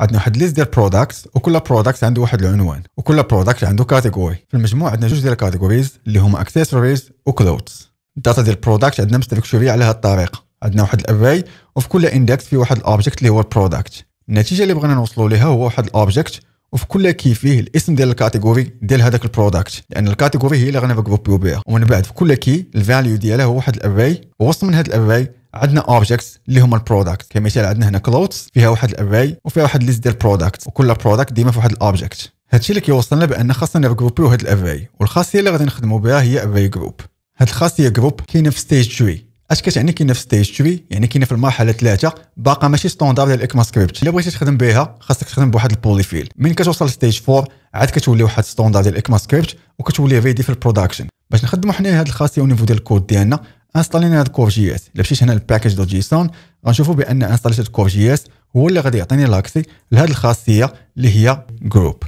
عندنا واحد ليست ديال برودكتس وكل برودكت عنده واحد العنوان وكل برودكت عنده كاتيجوري في المجموع عندنا جوج ديال الكاتيجوريز اللي هما اكسسوارز وكلوتس الداتا ديال البرودكت عندنا مستكشوريه على هذه الطريقه عندنا واحد الاري وفي كل اندكس في واحد الاوبجيكت اللي هو البرودكت النتيجه اللي بغينا نوصلوا ليها هو واحد الاوبجيكت وفي كل كي فيه الاسم ديال الكاتيجوري ديال هذاك البرودكت لان الكاتيجوري هي اللي غنبروبيو بها ومن بعد في كل كي الفاليو ديالها هو واحد الاري ووسط من هذا الاري عندنا اوبجيكتس اللي هما البرودكت كمثال عندنا هنا كلوتس فيها واحد الاري وفيها واحد ليست ديال البرودكت وكل برودكت ديما في واحد الاوبجيكت هادشي اللي كيوصلنا بان خاصنا نجروبيو هاد الاري والخاصيه اللي غادي نخدموا بها هي اري جروب هاد الخاصيه جروب كاينه في ستيج 3 اش كتعني كاينه في ستيج 3 يعني كاينه في يعني المرحله 3 باقا ماشي ستوندار ديال الاكما سكريبت الا بغيتي تخدم بها خاصك تخدم بواحد فيل من كتوصل ستيج 4 عاد كتولي واحد ستوندار ديال الاكما سكريبت وكتولي ريدي في البروداكشن باش نخدموا حنا هاد الخاصيه ونيفو ديال الكود ديالنا انستالينا هاد كور جي اس الا مشيت هنا للباكيج دوت جيسون غنشوفوا بان انستاليت هاد كور جي اس هو اللي غادي يعطيني لاكسي لهاد الخاصيه اللي هي جروب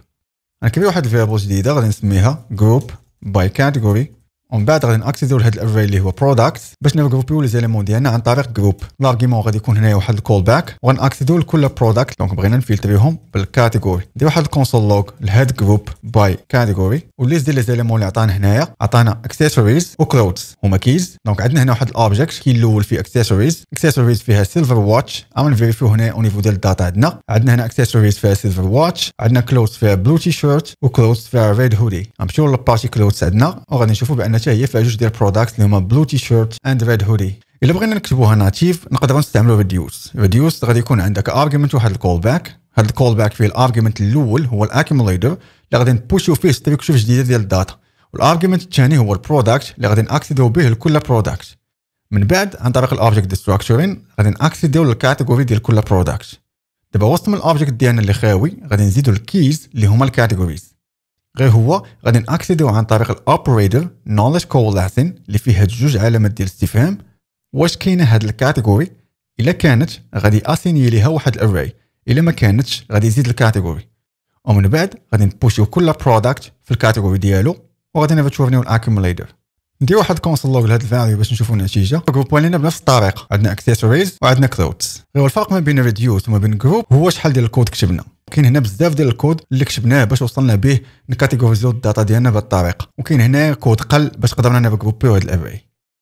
غنكري واحد الفيربو جديده غادي نسميها جروب باي كاتيجوري ومن بعد غادي ناكتيفيو لهاد الاري اللي هو برودكت باش نغروبيو لي زيليمون ديالنا عن طريق جروب لارغيمون غادي يكون هنايا واحد الكول باك وغناكتيفيو لكل برودكت دونك بغينا نفلتريهم بالكاتيجوري ندير واحد الكونسول لوغ لهاد جروب باي كاتيجوري والليست ديال لي زيليمون اللي عطانا هنايا عطانا اكسسواريز وكلوتس هما كيز دونك عندنا هنا واحد الاوبجيكت كي الاول فيه اكسسواريز اكسسواريز فيها سيلفر واتش اما نفيريفيو هنا او نيفو ديال الداتا عندنا عندنا هنا اكسسواريز فيها سيلفر واتش عندنا كلوتس فيها بلو تي شيرت وكلوتس فيها ريد هودي غنمشيو للبارتي كلوتس عندنا وغادي نشوفوا بان هي فيها جوج ديال البروداكت اللي هما بلو تي شيرت اند ريد هودي الا بغينا نكتبوها ناتيف نقدروا نستعملوا ريديوس ريديوس غادي يكون عندك ارغيومنت واحد الكول باك هذا الكول باك فيه الارغيومنت الاول هو الاكيموليتور اللي غادي نبوشيو فيه ستركتشر جديده ديال الداتا والارغيومنت الثاني هو البروداكت اللي غادي ناكسيدو به لكل بروداكت من بعد عن طريق الاوبجكت ديستراكشرين غادي ناكسيدو للكاتيجوري ديال كل بروداكت دابا وسط من الاوبجكت ديالنا اللي خاوي غادي نزيدو الكيز اللي هما الكاتيجوريز غير هو غادي ناكسيديو عن طريق الاوبريتور نوليج كولاسين اللي فيها جوج علامات ديال الاستفهام واش كاينه هاد الكاتيجوري الا كانت غادي اسيني ليها واحد الاراي الا ما كانتش غادي يزيد الكاتيجوري ومن بعد غادي نبوشيو كل برودكت في الكاتيجوري ديالو وغادي نفا تورنيو الاكيموليتور ندير واحد كونسول لوغ لهاد الفاليو باش نشوفوا النتيجه جروبوا لينا بنفس الطريقه عندنا اكسسوارز وعندنا كلوتس غير الفرق ما بين ريديوس وما بين جروب هو شحال ديال الكود كتبنا كاين هنا بزاف ديال الكود اللي كتبناه باش وصلنا به نكاتيغوريزيو الداتا ديالنا بهذه الطريقه وكاين هنا كود قل باش قدرنا نبغروبيو هذا الابعي